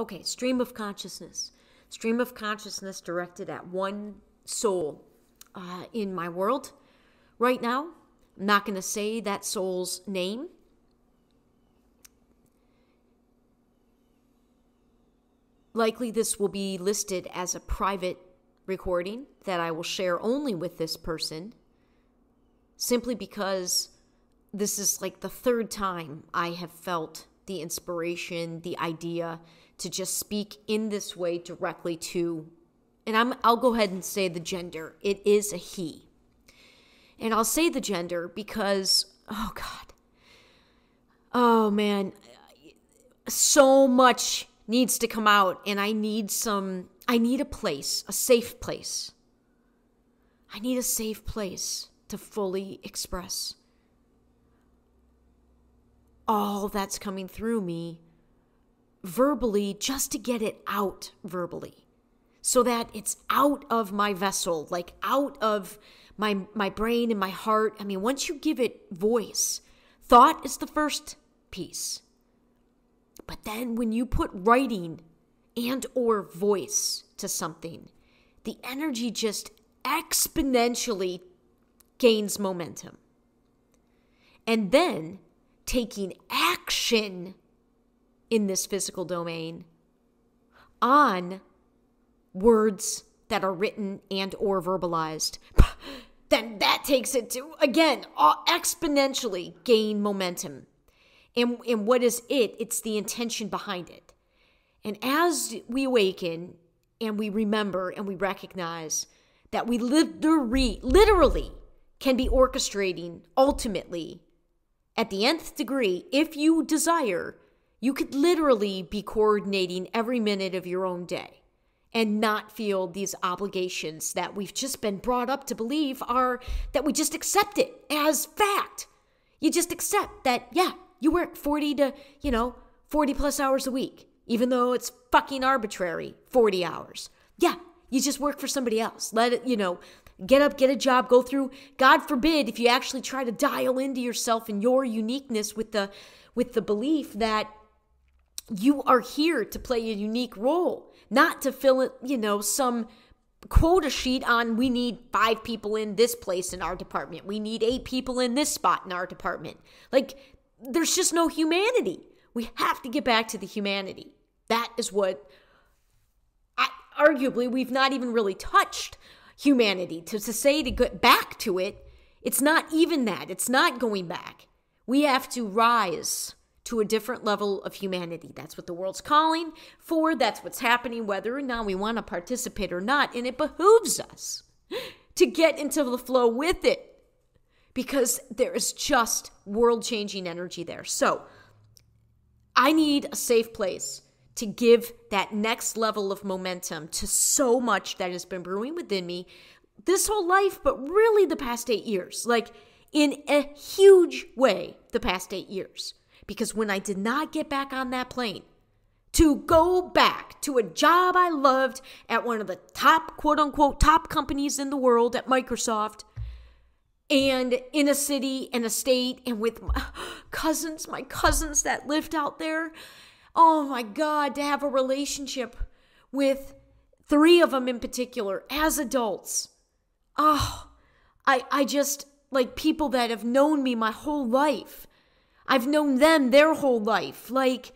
okay, stream of consciousness, stream of consciousness directed at one soul uh, in my world right now. I'm not going to say that soul's name. Likely, this will be listed as a private recording that I will share only with this person, simply because this is like the third time I have felt the inspiration, the idea, to just speak in this way directly to, and I'm, I'll go ahead and say the gender. It is a he. And I'll say the gender because, oh God, oh man, so much needs to come out, and I need some, I need a place, a safe place. I need a safe place to fully express all that's coming through me verbally just to get it out verbally so that it's out of my vessel like out of my my brain and my heart i mean once you give it voice thought is the first piece but then when you put writing and or voice to something the energy just exponentially gains momentum and then taking action in this physical domain on words that are written and or verbalized then that takes it to again exponentially gain momentum and, and what is it it's the intention behind it and as we awaken and we remember and we recognize that we literally, literally can be orchestrating ultimately at the nth degree if you desire you could literally be coordinating every minute of your own day and not feel these obligations that we've just been brought up to believe are that we just accept it as fact. You just accept that, yeah, you work 40 to, you know, 40 plus hours a week, even though it's fucking arbitrary 40 hours. Yeah, you just work for somebody else. Let it, you know, get up, get a job, go through. God forbid if you actually try to dial into yourself and your uniqueness with the with the belief that you are here to play a unique role, not to fill it, you know, some quota sheet on we need five people in this place in our department. We need eight people in this spot in our department. Like, there's just no humanity. We have to get back to the humanity. That is what I, arguably we've not even really touched humanity. To, to say to get back to it, it's not even that. It's not going back. We have to rise to a different level of humanity. That's what the world's calling for. That's what's happening, whether or not we want to participate or not. And it behooves us to get into the flow with it because there is just world changing energy there. So I need a safe place to give that next level of momentum to so much that has been brewing within me this whole life, but really the past eight years. Like, in a huge way, the past eight years because when I did not get back on that plane, to go back to a job I loved at one of the top, quote unquote, top companies in the world at Microsoft and in a city and a state and with my cousins, my cousins that lived out there. Oh my God, to have a relationship with three of them in particular as adults. Oh, I, I just like people that have known me my whole life I've known them their whole life. Like,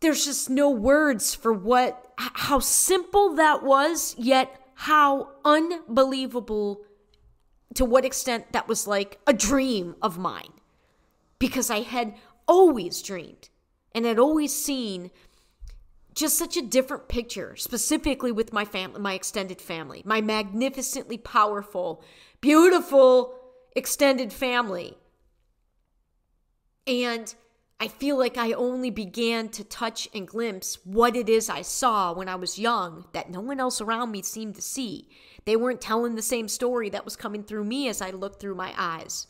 there's just no words for what, how simple that was, yet how unbelievable to what extent that was like a dream of mine. Because I had always dreamed and had always seen just such a different picture, specifically with my family, my extended family, my magnificently powerful, beautiful extended family and I feel like I only began to touch and glimpse what it is I saw when I was young that no one else around me seemed to see. They weren't telling the same story that was coming through me as I looked through my eyes.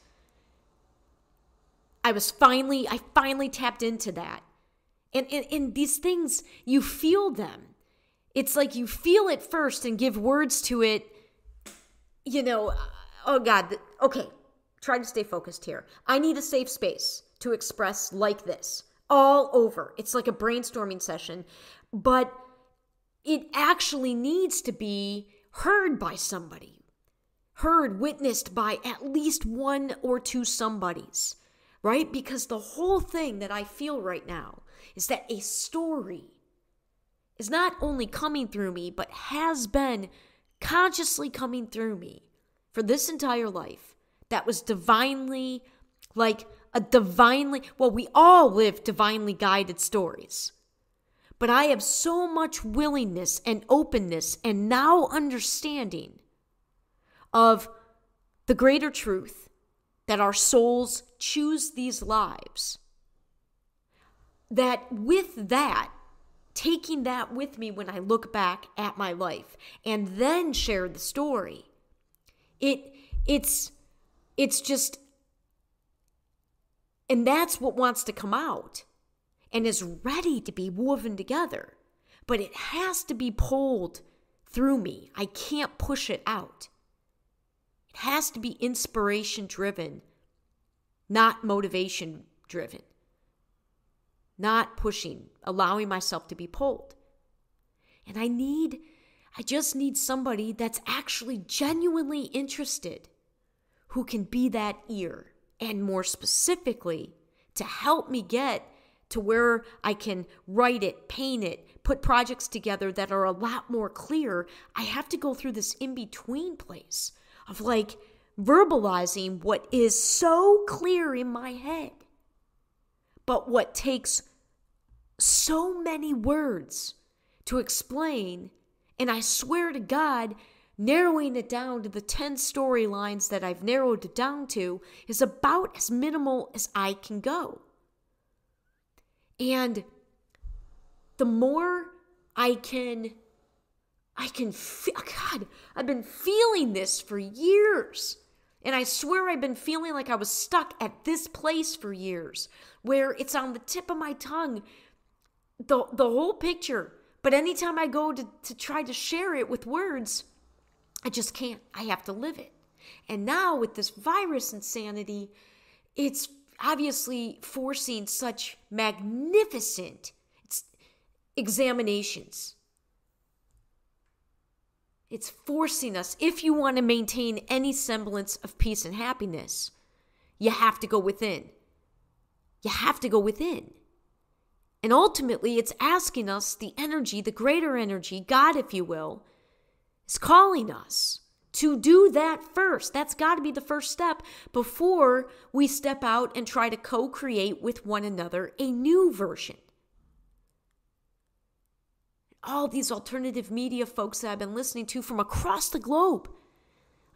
I was finally, I finally tapped into that. And, and, and these things, you feel them. It's like you feel it first and give words to it. You know, oh God, okay, try to stay focused here. I need a safe space to express like this all over. It's like a brainstorming session, but it actually needs to be heard by somebody, heard, witnessed by at least one or two somebodies, right? Because the whole thing that I feel right now is that a story is not only coming through me, but has been consciously coming through me for this entire life that was divinely like a divinely, well, we all live divinely guided stories. But I have so much willingness and openness and now understanding of the greater truth that our souls choose these lives. That with that, taking that with me when I look back at my life and then share the story, it it's it's just and that's what wants to come out and is ready to be woven together. But it has to be pulled through me. I can't push it out. It has to be inspiration driven, not motivation driven, not pushing, allowing myself to be pulled. And I need, I just need somebody that's actually genuinely interested who can be that ear and more specifically to help me get to where I can write it, paint it, put projects together that are a lot more clear, I have to go through this in between place of like verbalizing what is so clear in my head, but what takes so many words to explain. And I swear to God, narrowing it down to the 10 storylines that I've narrowed it down to is about as minimal as I can go. And the more I can, I can feel, oh God, I've been feeling this for years. And I swear I've been feeling like I was stuck at this place for years, where it's on the tip of my tongue, the, the whole picture. But anytime I go to, to try to share it with words, I just can't. I have to live it. And now with this virus insanity, it's obviously forcing such magnificent examinations. It's forcing us, if you want to maintain any semblance of peace and happiness, you have to go within. You have to go within. And ultimately, it's asking us the energy, the greater energy, God, if you will, is calling us to do that first. That's got to be the first step before we step out and try to co create with one another a new version. All these alternative media folks that I've been listening to from across the globe.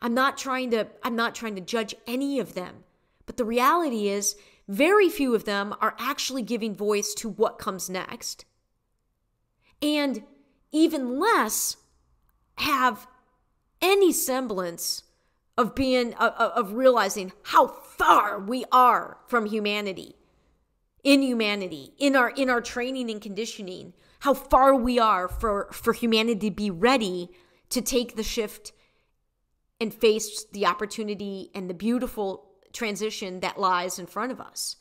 I'm not trying to I'm not trying to judge any of them. But the reality is very few of them are actually giving voice to what comes next. And even less have any semblance of being of, realizing how far we are from humanity in humanity in our in our training and conditioning how far we are for for humanity to be ready to take the shift and face the opportunity and the beautiful transition that lies in front of us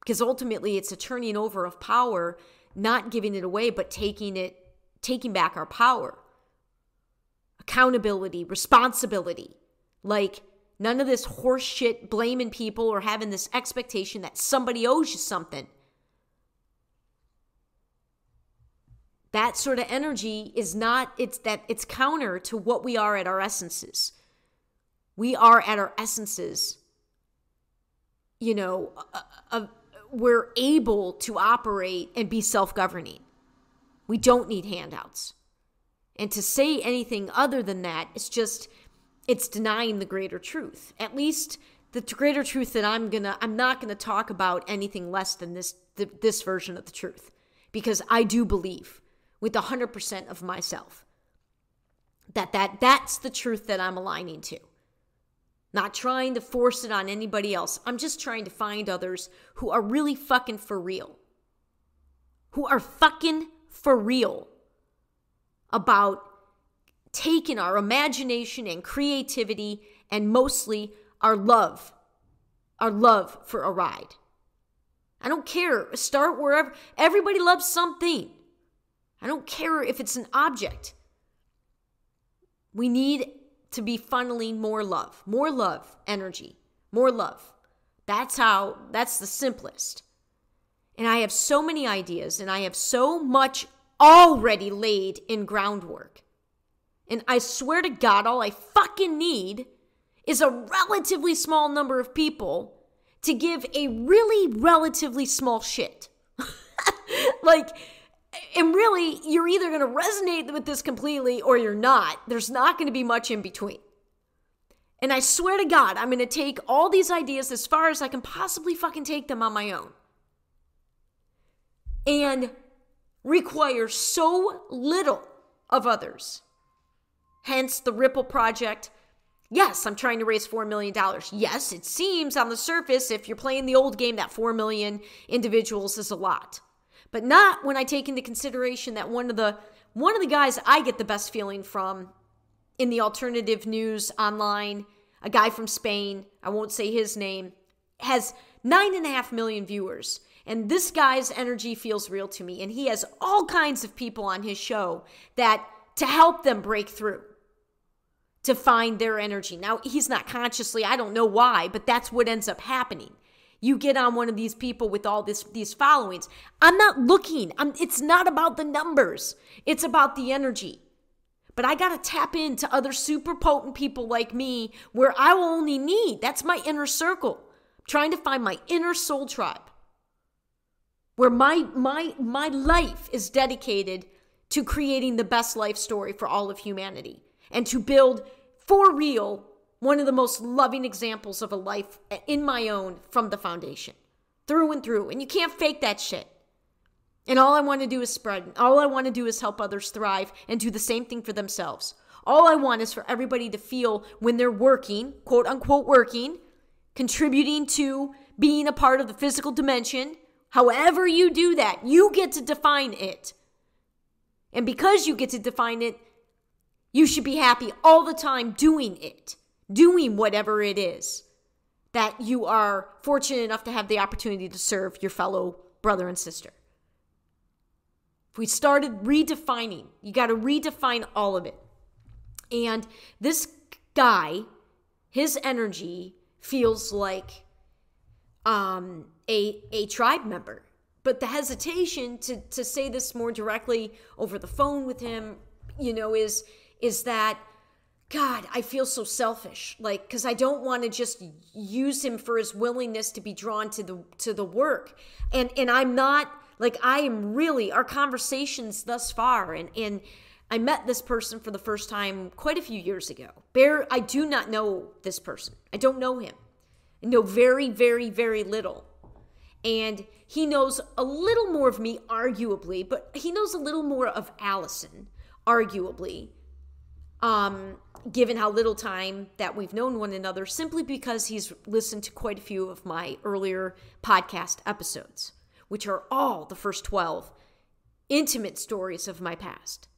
because ultimately it's a turning over of power not giving it away but taking it taking back our power accountability, responsibility. Like, none of this horseshit blaming people or having this expectation that somebody owes you something. That sort of energy is not, it's that it's counter to what we are at our essences. We are at our essences, you know, a, uh, a, uh, we're able to operate and be self governing. We don't need handouts. And to say anything other than that, it's just, it's denying the greater truth. At least the greater truth that I'm gonna, I'm not gonna talk about anything less than this, this version of the truth, because I do believe with 100% of myself that that that's the truth that I'm aligning to. Not trying to force it on anybody else. I'm just trying to find others who are really fucking for real. Who are fucking for real about taking our imagination and creativity and mostly our love, our love for a ride. I don't care. Start wherever. Everybody loves something. I don't care if it's an object. We need to be funneling more love, more love, energy, more love. That's how, that's the simplest. And I have so many ideas and I have so much already laid in groundwork. And I swear to God, all I fucking need is a relatively small number of people to give a really relatively small shit. like, and really, you're either going to resonate with this completely or you're not. There's not going to be much in between. And I swear to God, I'm going to take all these ideas as far as I can possibly fucking take them on my own. And require so little of others. Hence the Ripple Project. Yes, I'm trying to raise $4 million. Yes, it seems on the surface, if you're playing the old game, that 4 million individuals is a lot. But not when I take into consideration that one of the one of the guys I get the best feeling from in the alternative news online, a guy from Spain, I won't say his name, has nine and a half million viewers. And this guy's energy feels real to me. And he has all kinds of people on his show that to help them break through, to find their energy. Now, he's not consciously, I don't know why, but that's what ends up happening. You get on one of these people with all this these followings. I'm not looking. I'm, it's not about the numbers. It's about the energy. But I got to tap into other super potent people like me where I will only need that's my inner circle trying to find my inner soul tribe where my my my life is dedicated to creating the best life story for all of humanity and to build for real one of the most loving examples of a life in my own from the foundation through and through and you can't fake that shit and all i want to do is spread all i want to do is help others thrive and do the same thing for themselves all i want is for everybody to feel when they're working quote unquote working contributing to being a part of the physical dimension. However, you do that, you get to define it. And because you get to define it, you should be happy all the time doing it, doing whatever it is that you are fortunate enough to have the opportunity to serve your fellow brother and sister. If we started redefining, you got to redefine all of it. And this guy, his energy feels like um, a, a tribe member. But the hesitation to, to say this more directly over the phone with him, you know, is is that God, I feel so selfish, like because I don't want to just use him for his willingness to be drawn to the to the work, and and I'm not like I am really our conversations thus far, and and I met this person for the first time quite a few years ago. Bear, I do not know this person. I don't know him. I know very, very, very little. And he knows a little more of me, arguably, but he knows a little more of Allison, arguably, um, given how little time that we've known one another, simply because he's listened to quite a few of my earlier podcast episodes, which are all the first 12 intimate stories of my past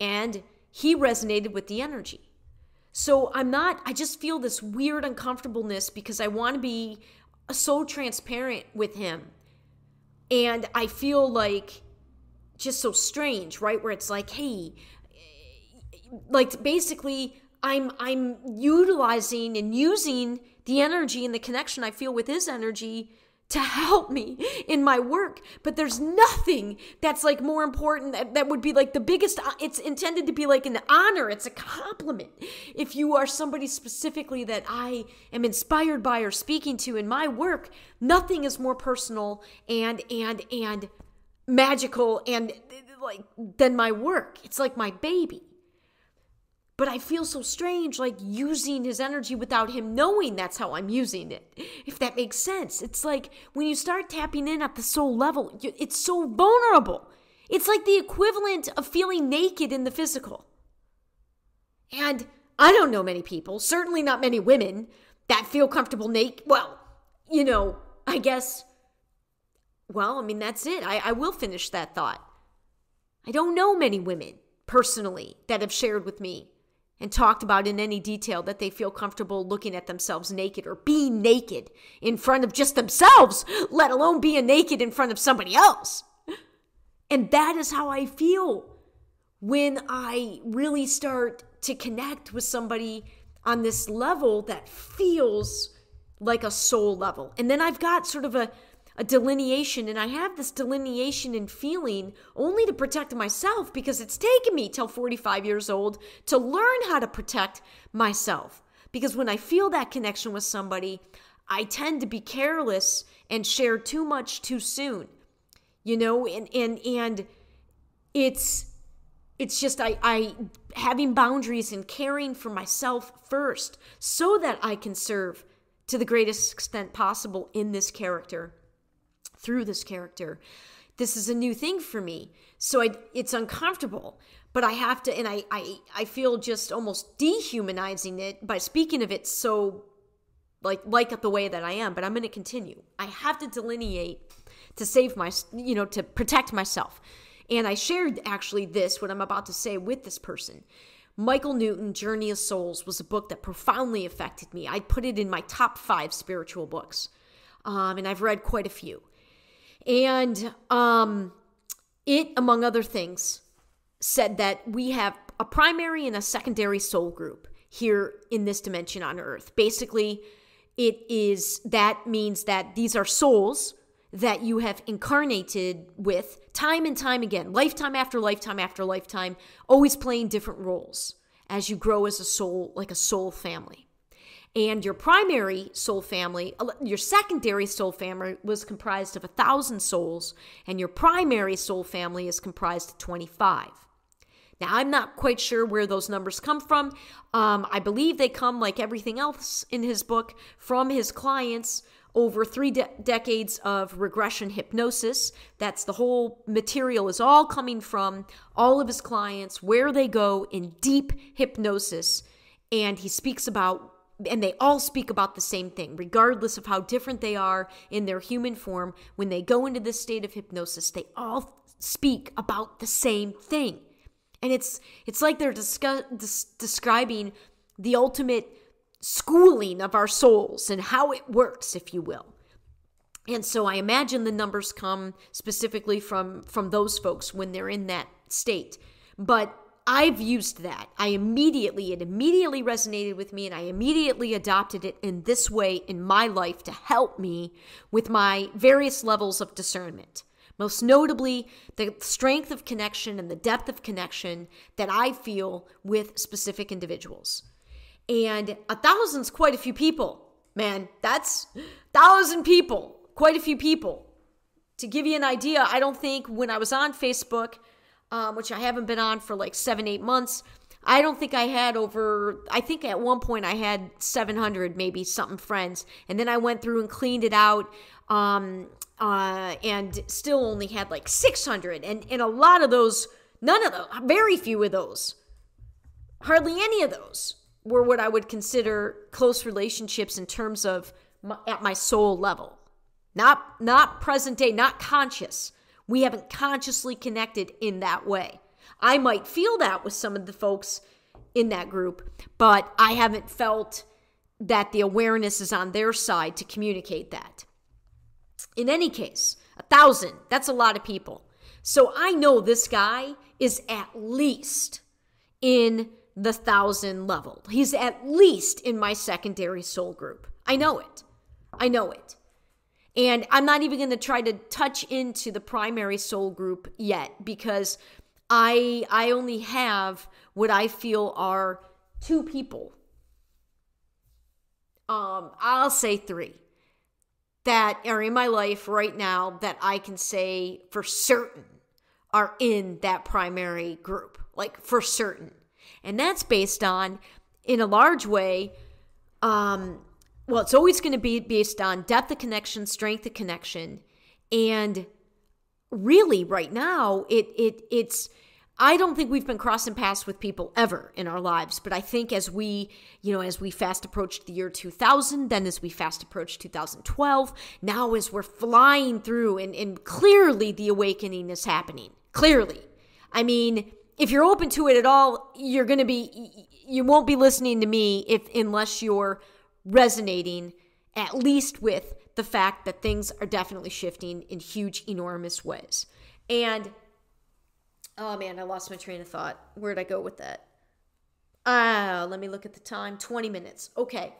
and he resonated with the energy. So I'm not, I just feel this weird uncomfortableness because I want to be so transparent with him. And I feel like just so strange, right? Where it's like, hey, like basically I'm I'm utilizing and using the energy and the connection I feel with his energy to help me in my work but there's nothing that's like more important that, that would be like the biggest uh, it's intended to be like an honor it's a compliment if you are somebody specifically that i am inspired by or speaking to in my work nothing is more personal and and and magical and like than my work it's like my baby but I feel so strange, like using his energy without him knowing that's how I'm using it, if that makes sense. It's like when you start tapping in at the soul level, it's so vulnerable. It's like the equivalent of feeling naked in the physical. And I don't know many people, certainly not many women, that feel comfortable naked. Well, you know, I guess, well, I mean, that's it. I, I will finish that thought. I don't know many women personally that have shared with me and talked about in any detail that they feel comfortable looking at themselves naked or being naked in front of just themselves, let alone being naked in front of somebody else. And that is how I feel when I really start to connect with somebody on this level that feels like a soul level. And then I've got sort of a a delineation and I have this delineation and feeling only to protect myself because it's taken me till 45 years old to learn how to protect myself. Because when I feel that connection with somebody, I tend to be careless and share too much too soon. You know, and and and it's it's just I, I having boundaries and caring for myself first so that I can serve to the greatest extent possible in this character through this character. This is a new thing for me. So I, it's uncomfortable, but I have to, and I, I, I feel just almost dehumanizing it by speaking of it so like, like the way that I am, but I'm going to continue. I have to delineate to save my, you know, to protect myself. And I shared actually this, what I'm about to say, with this person. Michael Newton, Journey of Souls, was a book that profoundly affected me. I put it in my top five spiritual books, um, and I've read quite a few. And um, it, among other things, said that we have a primary and a secondary soul group here in this dimension on earth. Basically, it is that means that these are souls that you have incarnated with time and time again, lifetime after lifetime after lifetime, always playing different roles as you grow as a soul, like a soul family. And your primary soul family, your secondary soul family was comprised of a 1,000 souls, and your primary soul family is comprised of 25. Now, I'm not quite sure where those numbers come from. Um, I believe they come, like everything else in his book, from his clients over three de decades of regression hypnosis. That's the whole material is all coming from all of his clients, where they go in deep hypnosis. And he speaks about and they all speak about the same thing, regardless of how different they are in their human form. When they go into this state of hypnosis, they all speak about the same thing. And it's it's like they're discuss, describing the ultimate schooling of our souls and how it works, if you will. And so I imagine the numbers come specifically from from those folks when they're in that state. But I've used that. I immediately, it immediately resonated with me, and I immediately adopted it in this way in my life to help me with my various levels of discernment. Most notably, the strength of connection and the depth of connection that I feel with specific individuals. And a thousand's quite a few people, man. That's thousand people, quite a few people. To give you an idea, I don't think when I was on Facebook, um, which I haven't been on for like seven, eight months. I don't think I had over, I think at one point I had 700 maybe something friends. And then I went through and cleaned it out um, uh, and still only had like 600. And, and a lot of those, none of those, very few of those, hardly any of those were what I would consider close relationships in terms of my, at my soul level. Not, not present day, not conscious we haven't consciously connected in that way. I might feel that with some of the folks in that group, but I haven't felt that the awareness is on their side to communicate that. In any case, a thousand, that's a lot of people. So I know this guy is at least in the thousand level. He's at least in my secondary soul group. I know it. I know it. And I'm not even going to try to touch into the primary soul group yet because I I only have what I feel are two people. Um, I'll say three that are in my life right now that I can say for certain are in that primary group, like for certain. And that's based on, in a large way, um, well, it's always going to be based on depth of connection, strength of connection, and really, right now, it it it's. I don't think we've been crossing paths with people ever in our lives, but I think as we, you know, as we fast approached the year 2000, then as we fast approached 2012, now as we're flying through and, and clearly the awakening is happening. Clearly. I mean, if you're open to it at all, you're going to be, you won't be listening to me if, unless you're resonating, at least with the fact that things are definitely shifting in huge, enormous ways. And oh man, I lost my train of thought. Where'd I go with that? Ah, uh, let me look at the time. 20 minutes. Okay.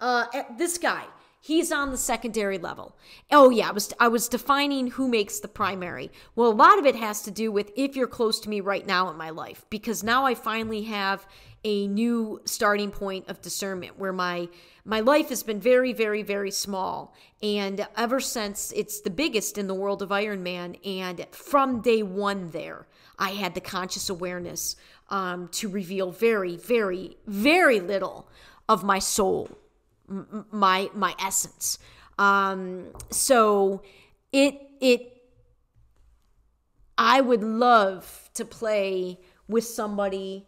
Uh, this guy, he's on the secondary level. Oh yeah, I was I was defining who makes the primary. Well, a lot of it has to do with if you're close to me right now in my life because now I finally have a new starting point of discernment where my my life has been very very very small and ever since it's the biggest in the world of Iron Man and from day 1 there I had the conscious awareness um, to reveal very very very little of my soul my my essence. Um, so it it I would love to play with somebody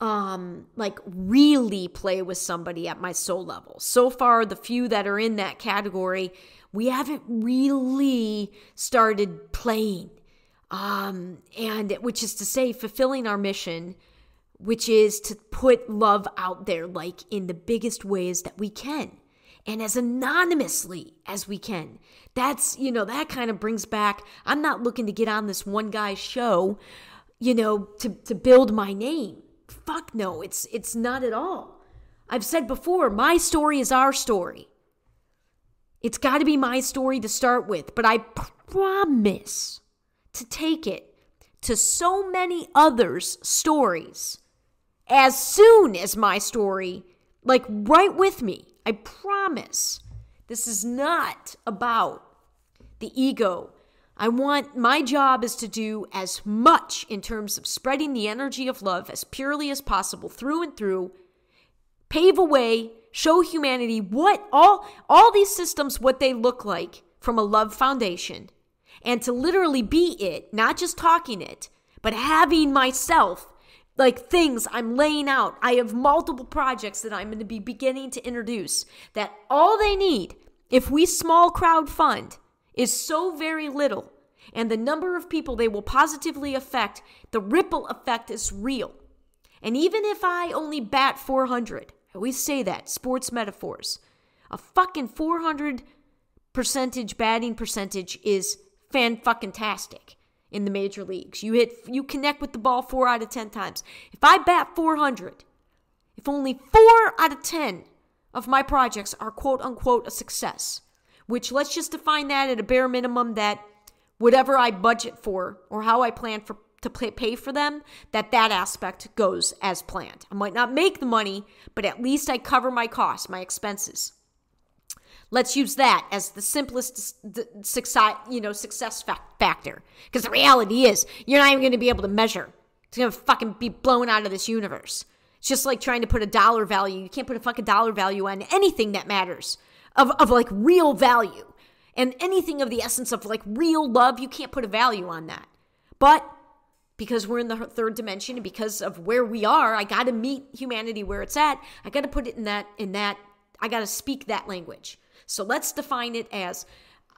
um like really play with somebody at my soul level. So far the few that are in that category, we haven't really started playing. Um and which is to say fulfilling our mission which is to put love out there, like in the biggest ways that we can and as anonymously as we can. That's, you know, that kind of brings back, I'm not looking to get on this one guy's show, you know, to, to build my name. Fuck no, it's it's not at all. I've said before, my story is our story. It's got to be my story to start with, but I promise to take it to so many others' stories as soon as my story, like right with me. I promise. This is not about the ego. I want my job is to do as much in terms of spreading the energy of love as purely as possible through and through, pave a way, show humanity what all all these systems what they look like from a love foundation and to literally be it, not just talking it, but having myself like things I'm laying out. I have multiple projects that I'm going to be beginning to introduce that all they need, if we small crowd fund, is so very little. And the number of people they will positively affect, the ripple effect is real. And even if I only bat 400, I always say that, sports metaphors, a fucking 400 percentage batting percentage is fan fucking tastic in the major leagues. You hit you connect with the ball 4 out of 10 times. If I bat 400, if only 4 out of 10 of my projects are quote unquote a success, which let's just define that at a bare minimum that whatever I budget for or how I plan for to pay for them that that aspect goes as planned. I might not make the money, but at least I cover my costs, my expenses. Let's use that as the simplest success, you know, success factor. Because the reality is, you're not even going to be able to measure. It's going to fucking be blown out of this universe. It's just like trying to put a dollar value. You can't put a fucking dollar value on anything that matters of, of like real value. And anything of the essence of like real love, you can't put a value on that. But because we're in the third dimension and because of where we are, I got to meet humanity where it's at. I got to put it in that in that I got to speak that language. So let's define it as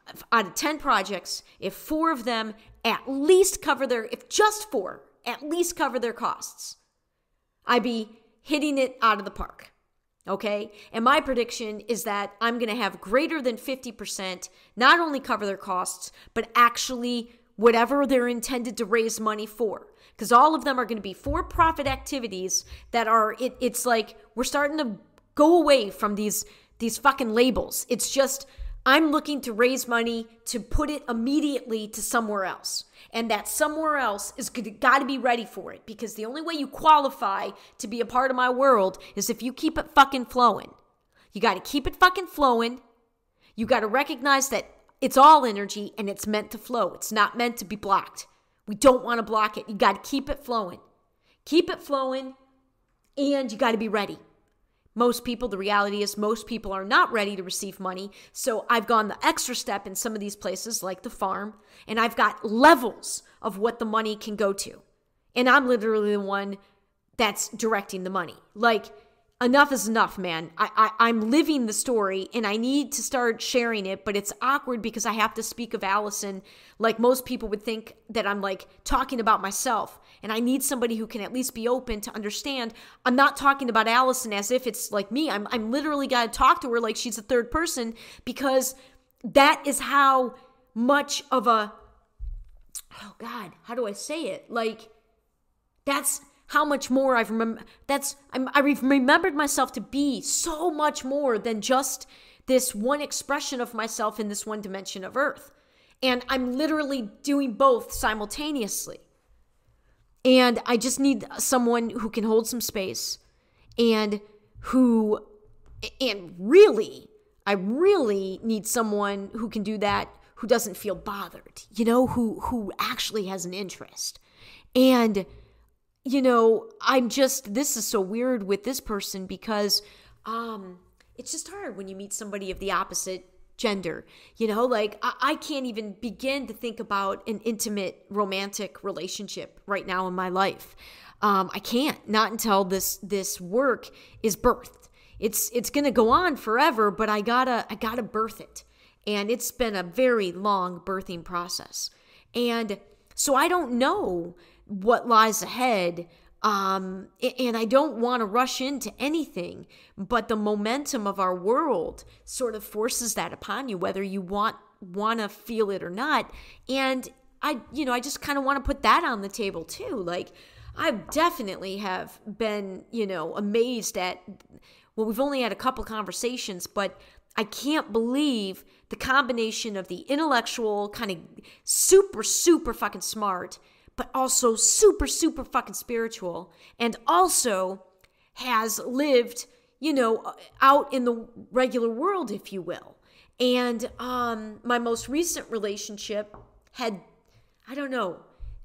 uh, out of 10 projects, if four of them at least cover their, if just four at least cover their costs, I'd be hitting it out of the park. Okay. And my prediction is that I'm going to have greater than 50% not only cover their costs, but actually whatever they're intended to raise money for because all of them are going to be for profit activities that are it, it's like we're starting to go away from these these fucking labels. It's just I'm looking to raise money to put it immediately to somewhere else. And that somewhere else is got to be ready for it because the only way you qualify to be a part of my world is if you keep it fucking flowing. You got to keep it fucking flowing. You got to recognize that it's all energy and it's meant to flow. It's not meant to be blocked. We don't want to block it. You got to keep it flowing. Keep it flowing and you got to be ready. Most people, the reality is, most people are not ready to receive money. So I've gone the extra step in some of these places, like the farm, and I've got levels of what the money can go to. And I'm literally the one that's directing the money. Like, enough is enough, man. I, I, am living the story and I need to start sharing it, but it's awkward because I have to speak of Allison like most people would think that I'm like talking about myself. And I need somebody who can at least be open to understand I'm not talking about Allison as if it's like me. I'm, I'm literally got to talk to her like she's a third person because that is how much of a, oh God, how do I say it? Like, that's how much more I've That's I'm, I remembered myself to be so much more than just this one expression of myself in this one dimension of Earth, and I'm literally doing both simultaneously. And I just need someone who can hold some space, and who, and really, I really need someone who can do that who doesn't feel bothered, you know, who who actually has an interest. And you know, I'm just, this is so weird with this person because um, it's just hard when you meet somebody of the opposite gender. You know, like I, I can't even begin to think about an intimate romantic relationship right now in my life. Um, I can't, not until this this work is birthed. It's it's gonna go on forever, but I gotta I gotta birth it. And it's been a very long birthing process. And so I don't know what lies ahead. Um, and I don't want to rush into anything, but the momentum of our world sort of forces that upon you, whether you want want to feel it or not. And I, you know, I just kind of want to put that on the table too. Like, I definitely have been, you know, amazed at. Well, we've only had a couple conversations, but I can't believe the combination of the intellectual, kind of super, super fucking smart but also super, super fucking spiritual and also has lived, you know, out in the regular world, if you will. And um, my most recent relationship had, I don't know,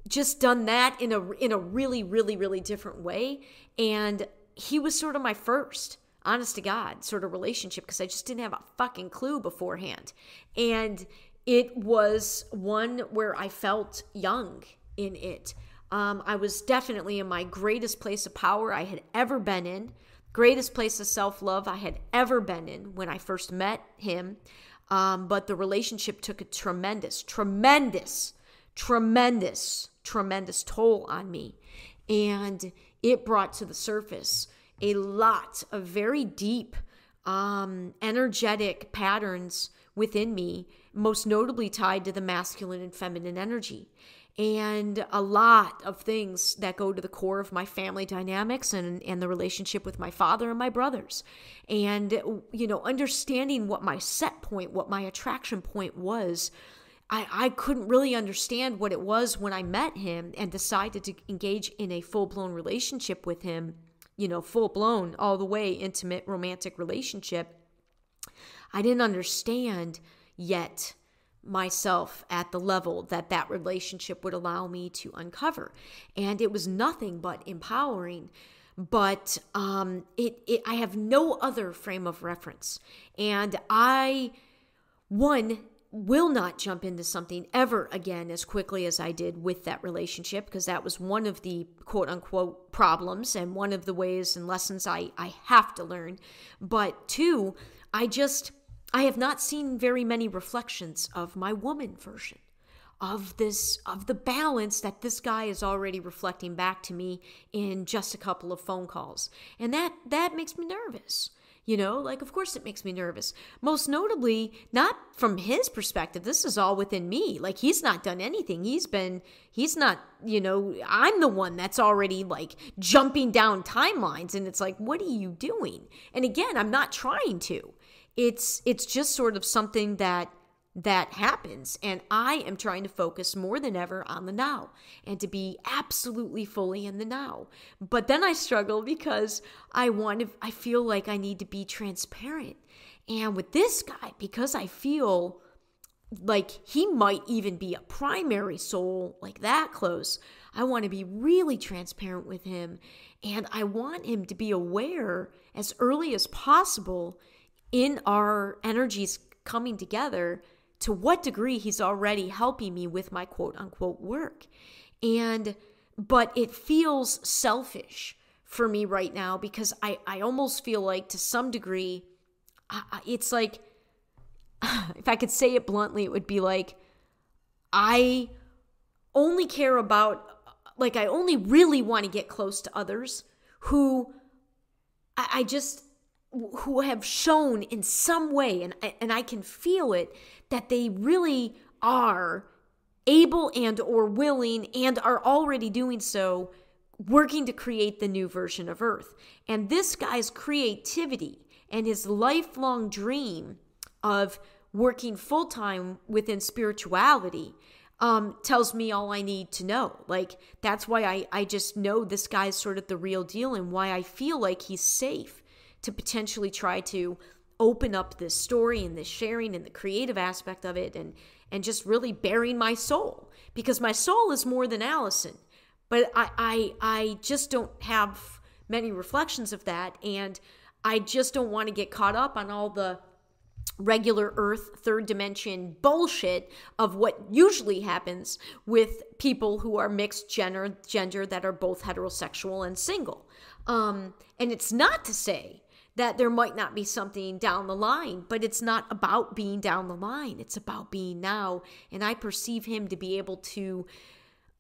just done that in a in a really, really, really different way. And he was sort of my first, honest to God, sort of relationship because I just didn't have a fucking clue beforehand. And it was one where I felt young in it. Um, I was definitely in my greatest place of power I had ever been in, greatest place of self love I had ever been in when I first met him. Um, but the relationship took a tremendous, tremendous, tremendous, tremendous toll on me. And it brought to the surface a lot of very deep, um, energetic patterns within me, most notably tied to the masculine and feminine energy and a lot of things that go to the core of my family dynamics and, and the relationship with my father and my brothers. And, you know, understanding what my set point, what my attraction point was, I, I couldn't really understand what it was when I met him and decided to engage in a full blown relationship with him, you know, full blown, all the way intimate romantic relationship. I didn't understand yet myself at the level that that relationship would allow me to uncover. And it was nothing but empowering. But um, it, it, I have no other frame of reference. And I, one, will not jump into something ever again as quickly as I did with that relationship because that was one of the quote unquote problems and one of the ways and lessons I, I have to learn. But two, I just I have not seen very many reflections of my woman version of this of the balance that this guy is already reflecting back to me in just a couple of phone calls and that that makes me nervous you know like of course it makes me nervous most notably not from his perspective this is all within me like he's not done anything he's been he's not you know i'm the one that's already like jumping down timelines and it's like what are you doing and again i'm not trying to it's it's just sort of something that that happens and i am trying to focus more than ever on the now and to be absolutely fully in the now but then i struggle because i want to i feel like i need to be transparent and with this guy because i feel like he might even be a primary soul like that close i want to be really transparent with him and i want him to be aware as early as possible in our energies coming together, to what degree he's already helping me with my quote unquote work. And, but it feels selfish for me right now because I, I almost feel like to some degree, it's like, if I could say it bluntly, it would be like, I only care about, like, I only really want to get close to others who I, I just, who have shown in some way and and I can feel it that they really are able and or willing and are already doing so working to create the new version of earth and this guy's creativity and his lifelong dream of working full time within spirituality um, tells me all I need to know. Like, that's why I, I just know this guy's sort of the real deal and why I feel like he's safe to potentially try to open up this story and this sharing and the creative aspect of it and and just really bearing my soul because my soul is more than Allison. But I I I just don't have many reflections of that and I just don't want to get caught up on all the regular earth third dimension bullshit of what usually happens with people who are mixed gender gender that are both heterosexual and single um, and it's not to say that there might not be something down the line, but it's not about being down the line. It's about being now. And I perceive him to be able to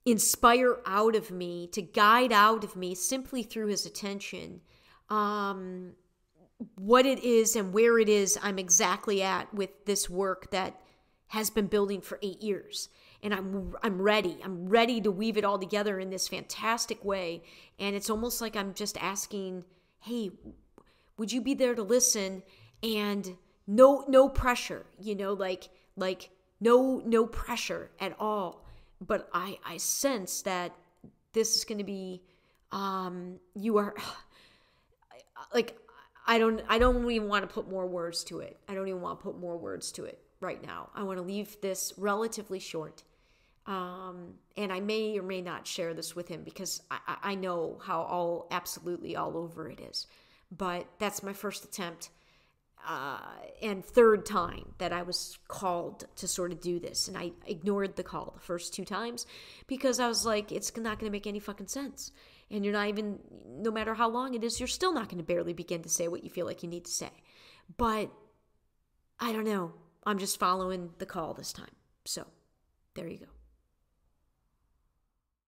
inspire out of me, to guide out of me simply through his attention. Um, what it is and where it is I'm exactly at with this work that has been building for eight years. And I'm I'm ready. I'm ready to weave it all together in this fantastic way. And it's almost like I'm just asking, hey, would you be there to listen and no no pressure you know like like no no pressure at all but i i sense that this is going to be um you are like i don't i don't even want to put more words to it i don't even want to put more words to it right now i want to leave this relatively short um, and I may or may not share this with him because I, I know how all absolutely all over it is but that's my first attempt uh, and third time that I was called to sort of do this. And I ignored the call the first two times because I was like, it's not going to make any fucking sense. And you're not even, no matter how long it is, you're still not going to barely begin to say what you feel like you need to say. But I don't know. I'm just following the call this time. So there you go.